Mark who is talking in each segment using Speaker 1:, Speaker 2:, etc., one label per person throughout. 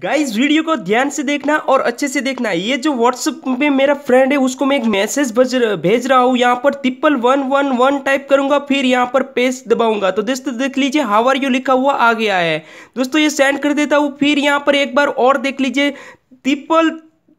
Speaker 1: guys video को ध्यान से देखना और अच्छे से देखना ये जो व्हाट्सअप पे मेरा फ्रेंड है उसको मैं एक मैसेज भेज रहा हूँ यहाँ पर triple one one one type करूंगा फिर यहाँ पर पेज दबाऊंगा तो दोस्तों देख लीजिए हावर यू लिखा हुआ आ गया है दोस्तों ये सेंड कर देता हूँ फिर यहाँ पर एक बार और देख लीजिए ट्रिपल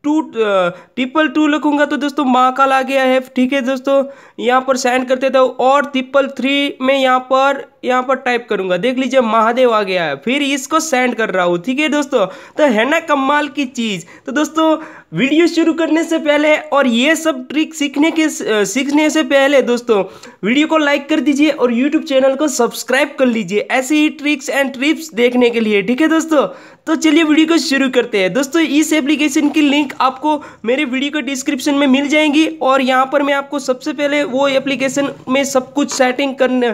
Speaker 1: टू टिप्पल टू लिखूंगा तो दोस्तों महाकाल आ गया है ठीक है दोस्तों यहाँ पर सेंड कर देता हूँ और ट्रिपल थ्री में यहाँ पर यहाँ पर टाइप करूंगा देख लीजिए महादेव आ गया है फिर इसको सेंड कर रहा हूँ ठीक है दोस्तों तो है ना कमाल की चीज़ तो दोस्तों वीडियो शुरू करने से पहले और ये सब ट्रिक सीखने के सीखने से पहले दोस्तों वीडियो को लाइक कर दीजिए और यूट्यूब चैनल को सब्सक्राइब कर लीजिए ऐसे ही ट्रिक्स एंड ट्रिप्स देखने के लिए ठीक है दोस्तों तो चलिए वीडियो को शुरू करते हैं दोस्तों इस एप्लीकेशन की लिंक आपको मेरे वीडियो के डिस्क्रिप्शन में मिल जाएंगी और यहाँ पर मैं आपको सबसे पहले वो एप्लीकेशन में सब कुछ सेटिंग कर,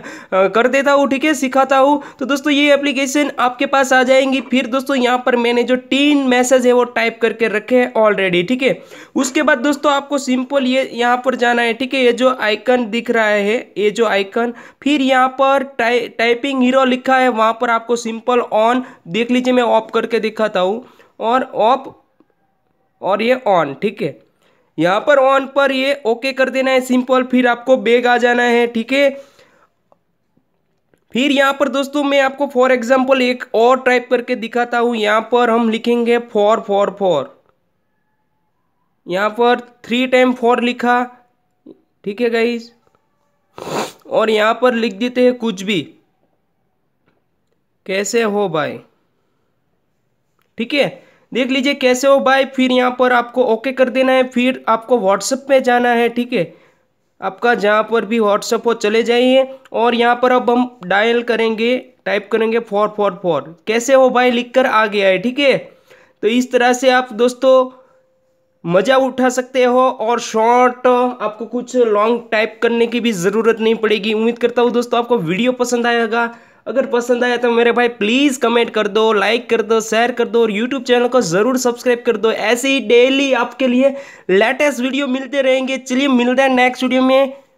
Speaker 1: कर देता हूँ हूँ ठीक है सिखाता हूँ तो दोस्तों ये एप्लीकेशन आपके पास आ जाएंगी फिर दोस्तों यहाँ पर मैंने जो तीन मैसेज है वो टाइप करके रखे हैं ऑलरेडी ठीक है उसके बाद दोस्तों आपको सिंपल ये यहाँ पर जाना है ठीक है ये जो आइकन दिख रहा है ये जो आइकन फिर यहाँ पर टाइ टाइपिंग हीरो लिखा है वहाँ पर आपको सिंपल ऑन देख लीजिए मैं ऑफ करके दिखाता हूँ और ऑफ और ये ऑन ठीक है यहाँ पर ऑन पर ये ओके कर देना है सिंपल फिर आपको बेग आ जाना है ठीक है फिर यहाँ पर दोस्तों मैं आपको फॉर एग्जाम्पल एक और टाइप करके दिखाता हूँ यहाँ पर हम लिखेंगे फॉर फॉर फॉर यहाँ पर थ्री टाइम फॉर लिखा ठीक है गाइज और यहाँ पर लिख देते हैं कुछ भी कैसे हो भाई ठीक है देख लीजिए कैसे हो भाई फिर यहाँ पर आपको ओके कर देना है फिर आपको व्हाट्सएप पे जाना है ठीक है आपका जहाँ पर भी व्हाट्सअप हो चले जाइए और यहाँ पर अब हम डायल करेंगे टाइप करेंगे फोर फोर फोर कैसे हो भाई लिख कर आ गया है ठीक है तो इस तरह से आप दोस्तों मज़ा उठा सकते हो और शॉर्ट आपको कुछ लॉन्ग टाइप करने की भी ज़रूरत नहीं पड़ेगी उम्मीद करता हूँ दोस्तों आपको वीडियो पसंद आएगा अगर पसंद आया तो मेरे भाई प्लीज़ कमेंट कर दो लाइक कर दो शेयर कर दो और यूट्यूब चैनल को ज़रूर सब्सक्राइब कर दो ऐसे ही डेली आपके लिए लेटेस्ट वीडियो मिलते रहेंगे चलिए मिलते हैं नेक्स्ट वीडियो में